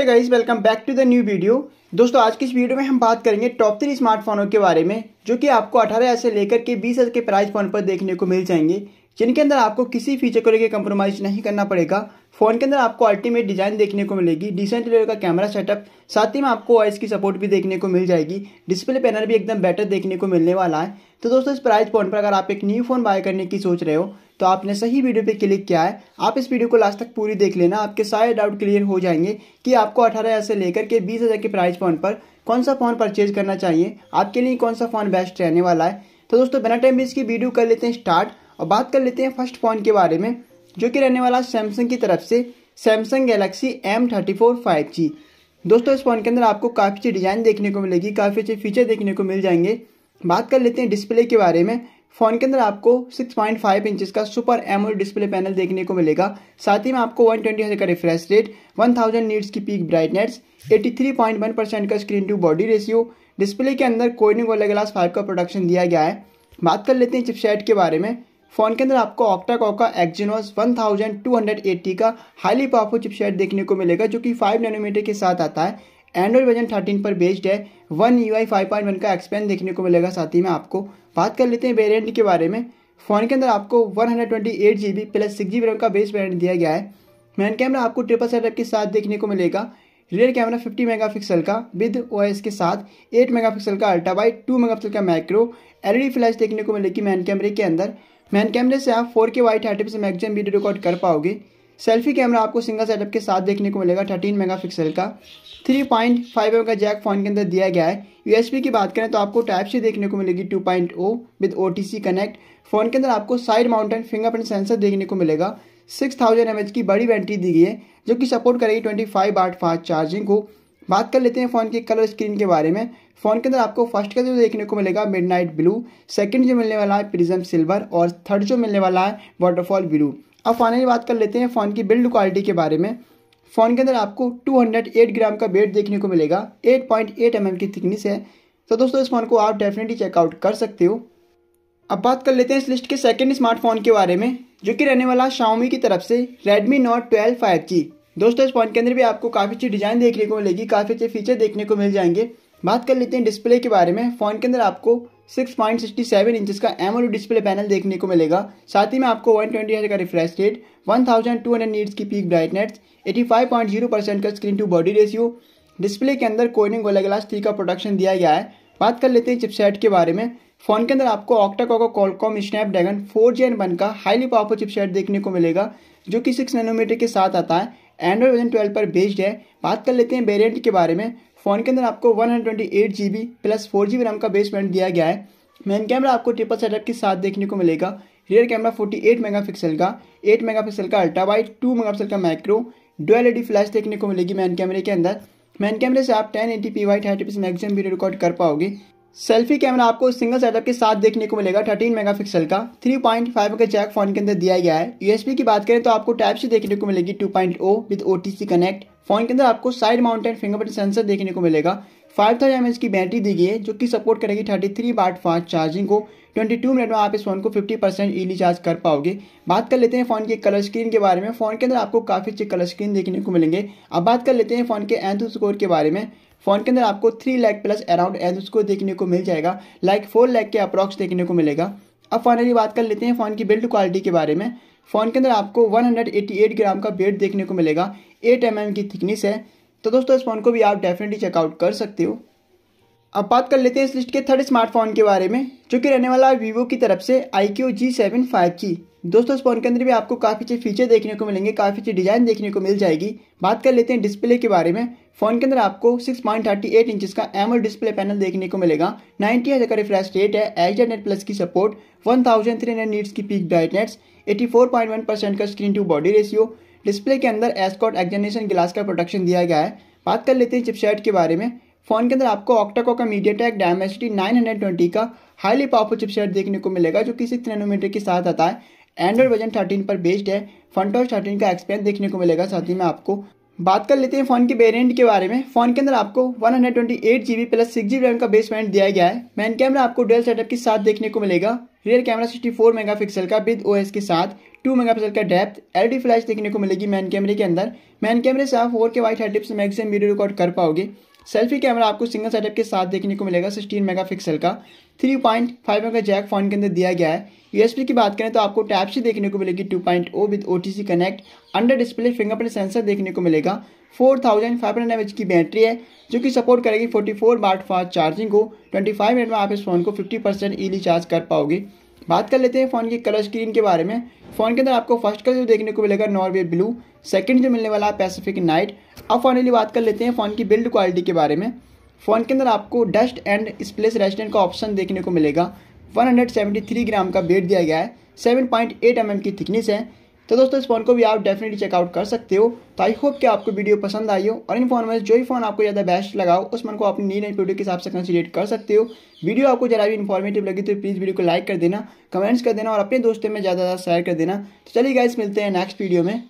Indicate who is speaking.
Speaker 1: है guys welcome back to the new video दोस्तों आज की इस वीडियो में हम बात करेंगे टॉप थ्री स्मार्टफोनों के बारे में जो कि आपको अठारह हज़ार से लेकर के बीस हज़ार के प्राइस फोन पर देखने को मिल जाएंगे जिनके अंदर आपको किसी फीचर को लेकर कंप्रोमाइज नहीं करना पड़ेगा फ़ोन के अंदर आपको अल्टीमेट डिज़ाइन देखने को मिलेगी डिसेंट लेवल का कैमरा सेटअप साथ ही में आपको वॉइस की सपोर्ट भी देखने को मिल जाएगी डिस्प्ले पैनल भी एकदम बेटर देखने को मिलने वाला है तो दोस्तों इस प्राइस पॉइंट पर अगर आप एक न्यू फ़ोन बाय करने की सोच रहे हो तो आपने सही वीडियो पे क्लिक किया है आप इस वीडियो को लास्ट तक पूरी देख लेना आपके सारे डाउट क्लियर हो जाएंगे कि आपको अठारह हज़ार से लेकर के बीस हज़ार के प्राइस पॉइंट पर कौन सा फ़ोन परचेज करना चाहिए आपके लिए कौन सा फ़ोन बेस्ट रहने वाला है तो दोस्तों बिना टाइम भी इसकी वीडियो कर लेते हैं स्टार्ट और बात कर लेते हैं फर्स्ट फ़ोन के बारे में जो कि रहने वाला सैमसंग की तरफ से Samsung Galaxy M thirty four five G दोस्तों इस फ़ोन के अंदर आपको काफ़ी अच्छी डिज़ाइन देखने को मिलेगी काफ़ी अच्छे फीचर देखने को मिल जाएंगे बात कर लेते हैं डिस्प्ले के बारे में फ़ोन के अंदर आपको 6.5 पॉइंट इंचज का सुपर एमो डिस्प्ले पैनल देखने को मिलेगा साथ ही में आपको 120 ट्वेंटी का रिफ्रेश रेट 1000 थाउजेंड नीट्स की पीक ब्राइटनेस 83.1 परसेंट का screen to body ratio display के अंदर कोइनिंग वाला ग्लास फाइव का प्रोडक्शन दिया गया है बात कर लेते हैं चिपसेट के बारे में फ़ोन के अंदर आपको ऑक्टाकॉ का एक्जिनोस वन का हाईली पावरफुल चिपसेट देखने को मिलेगा जो कि फाइव नैनोमीटर के साथ आता है एंड्रॉइड वर्जन थर्टीन पर बेस्ड है One U I five point one का एक्सपेन देखने को मिलेगा साथ ही में आपको बात कर लेते हैं वेरियंट के बारे में फ़ोन के अंदर आपको one hundred twenty eight G B plus six G B RAM का बेस वेरियंट दिया गया है मैन कैमरा आपको ट्रिपल सेटअप के साथ देखने को मिलेगा रियर कैमरा 50 मेगापिक्सल का विद ओएस के साथ 8 मेगापिक्सल का अल्ट्रा वाइट मेगा पिक्सल का माइक्रो एलईडी फ्लैश देखने को मिलेगी मैन कैमरे के अंदर मैन कैमरे से आप 4K के वाइट थर्टी से मैक्सिमम वीडियो रिकॉर्ड कर पाओगे सेल्फी कैमरा आपको सिंगल सेटअप के साथ देखने को मिलेगा थर्टीन मेगापिक्सल का थ्री पॉइंट फाइव एम का जैक फ़ोन के अंदर दिया गया है यू की बात करें तो आपको टाइप से देखने को मिलेगी two point O with O T C connect phone के अंदर आपको साइड माउंटेन फिंगरप्रिंट सेंसर देखने को मिलेगा सिक्स थाउजेंड एम एच की बड़ी बैटरी दी गई है जो कि सपोर्ट करेगी ट्वेंटी फाइव आठ फास्ट चार्जिंग को बात कर लेते हैं फ़ोन की कलर स्क्रीन के बारे में फ़ोन के अंदर आपको फर्स्ट का जो देखने को मिलेगा मिडनाइट ब्लू सेकंड जो मिलने वाला है प्रिज्म सिल्वर और थर्ड जो मिलने वाला है वाटरफॉल ब्लू अब फाइनली बात कर लेते हैं फ़ोन की बिल्ड क्वालिटी के बारे में फ़ोन के अंदर आपको 208 ग्राम का वेट देखने को मिलेगा 8.8 पॉइंट mm की थिकनेस है तो दोस्तों इस फ़ोन को आप डेफिनेटली चेकआउट कर सकते हो अब बात कर लेते हैं इस लिस्ट के सेकेंड स्मार्टफोन के बारे में जो कि रहने वाला शाओमी की तरफ से Redmi Note twelve five G दोस्तों इस फ़ोन के अंदर भी आपको काफ़ी अच्छी डिज़ाइन देखने को मिलेगी काफ़ी अच्छे फीचर देखने को मिल जाएंगे बात कर लेते हैं डिस्प्ले के बारे में फ़ोन के अंदर आपको six point sixty seven inches का एमोल डिस्प्ले पैनल देखने को मिलेगा साथ ही में आपको वन ट्वेंटी हज़ार का refresh rate one thousand two hundred nits की peak brightness eighty five point zero percent का screen to body ratio display के अंदर कोइनिंग गोला ग्लास थ्री का प्रोडक्शन दिया गया है बात कर लेते हैं चिपसेट के बारे में फोन के अंदर आपको octa core Qualcomm Snapdragon four gen one का हाईली पावरफुल चिपसेट देखने को मिलेगा जो कि सिक्स नैनोमीटर के साथ आता है एंड्रॉयड वर्जन ट्वेल्व पर बेस्ड है बात कर लेते हैं वेरियंट के बारे में फ़ोन के अंदर आपको one hundred twenty eight G B plus four G B RAM का बेसमेंट दिया गया है मेन कैमरा आपको ट्रिपल सेटअप के साथ देखने को मिलेगा रियर कैमरा 48 मेगापिक्सल का 8 मेगापिक्सल का अल्ट्रा वाइट टू मेगापिक्सल का माइक्रो डुअल एडी फ्लैश देखने को मिलेगी मैन कैमरे के अंदर मैन कैमरे से आप 1080p एटी पी वाइट हाई मैक्सिमम वीडियो रिकॉर्ड कर पाओगे सेल्फी कैमरा आपको सिंगल सेटअप के साथ देखने को मिलेगा 13 मेगापिक्सल का 3.5 पॉइंट का जैक फोन के अंदर दिया गया है यूएसपी की बात करें तो आपको टाइप से देखने को मिलेगी two with O connect phone के अंदर आपको साइड माउंटेड फिंगरप्रिंट सेंसर देखने को मिलेगा फाइव थाउजेंड एम की बैटरी दी गई है जो कि सपोर्ट करेगी thirty three watt fast charging को ट्वेंटी टू मिनट में आप इस फोन को फिफ्टी परसेंट ईली चार्ज कर पाओगे बात कर लेते हैं फोन के कलर स्क्रीन के बारे में फोन के अंदर आपको काफ़ी अच्छे कलर स्क्रीन देखने को मिलेंगे अब बात कर लेते हैं फोन के एंथ स्कोर के बारे में फोन के अंदर आपको थ्री लैख प्लस अराउंड एंथ स्कोर देखने को मिल जाएगा लाइक फोर लैख के अप्रॉक्स देखने को मिलेगा अब फाइनली बात कर लेते हैं फ़ोन की बिल्ड क्वालिटी के बारे में फ़ोन के अंदर आपको 188 ग्राम का वेट देखने को मिलेगा 8 एम mm की थिकनेस है तो दोस्तों इस फ़ोन को भी आप डेफिनेटली चेकआउट कर सकते हो अब बात कर लेते हैं इस लिस्ट के थर्ड स्मार्टफोन के बारे में जो कि रहने वाला है वीवो की तरफ से I Q G seven five की दोस्तों इस फोन के अंदर भी आपको काफ़ी अच्छे फीचर देखने को मिलेंगे काफ़ी अच्छी डिज़ाइन देखने को मिल जाएगी बात कर लेते हैं डिस्प्ले के बारे में फ़ोन के अंदर आपको 6.38 पॉइंट का एमल डिस्प्ले पैनल देखने को मिलेगा नाइन्टी हज़ार का रिफ्रेश रेट है एच नेट प्लस की support 1300 thousand three hundred nits की पीक ब्राइटनेट्स 84.1 परसेंट का screen to body ratio display के अंदर एस्कॉट एक्जनेशन ग्लास का प्रोटेक्शन दिया गया है बात कर लेते हैं चिपसेट के बारे में फ़ोन के अंदर आपको ऑक्टाको का मीडिया टैक डायमेसिटी नाइन का हाईली पावरफुल चिपसेट देखने को मिलेगा जो कि सिक्स नैनोमीटर के साथ आता है एंड्रॉइड वर्जन थर्टीन पर बेस्ड है फनटॉस थर्टीन का एक्सपेंस देखने को मिलेगा साथ ही में आपको बात कर लेते हैं फ़ोन के वेरिएंट के बारे में फ़ोन के अंदर आपको one hundred twenty eight G B plus six G B RAM का बेस बैंड दिया गया है मैन कैमरा आपको डेल सेटअप के साथ देखने को मिलेगा rear camera sixty four mega pixel का विद ओ एस के साथ टू मेगा पिक्सल का डेप्थ एल डी फ्लैश देखने को मिलेगी मैन कैमरे के अंदर मैन कैमरे से आप फोर के वाइट हेडलिप से मैक्सिमम वीडियो रिकॉर्ड कर पाओगे सेल्फी कैमरा आपको सिंगल सेटअप के साथ देखने को मिलेगा सिक्सटीन मेगा पिक्सल का three point five mega jack phone के अंदर दिया गया है यूएसपी की बात करें तो आपको टैप सी देखने को मिलेगी 2.0 point O with O connect under display fingerprint sensor देखने को मिलेगा 4500 थाउजेंड फाइव हंड्रेड एम की बैटरी है जो कि सपोर्ट करेगी 44 फोर वाट फास्ट चार्जिंग को 25 मिनट में आप इस फ़ोन को 50 परसेंट ईली चार्ज कर पाओगे बात कर लेते हैं फ़ोन की कलर स्क्रीन के बारे में फ़ोन के अंदर आपको फर्स्ट कलर जो देखने को मिलेगा नॉर्वे ब्लू सेकंड जो मिलने वाला है पैसिफिक नाइट अब फाइनली बात कर लेते हैं फ़ोन की बिल्ड क्वालिटी के बारे में फ़ोन के अंदर आपको डस्ट एंड स्प्लेस रेस्टेंट का ऑप्शन देखने को मिलेगा 173 ग्राम का वेट दिया गया है 7.8 पॉइंट mm की थिकनेस है तो दोस्तों इस फ़ोन को भी आप डेफिनेटली चेकआउट कर सकते हो तो आई होप कि आपको वीडियो पसंद आई हो और इन फोन में जो भी फ़ोन आपको ज़्यादा बेस्ट लगाओ उस मन को अपनी नई नई प्रोडक्ट के हिसाब से कंसिडेट कर सकते हो वीडियो आपको जरा भी इन्फॉर्मेटिव लगी तो प्लीज़ वीडियो को लाइक कर देना कमेंट्स कर देना और अपने दोस्तों में ज़्यादा ज़्यादा शेयर कर देना तो चलिए गाइस मिलते हैं नेक्स्ट वीडियो में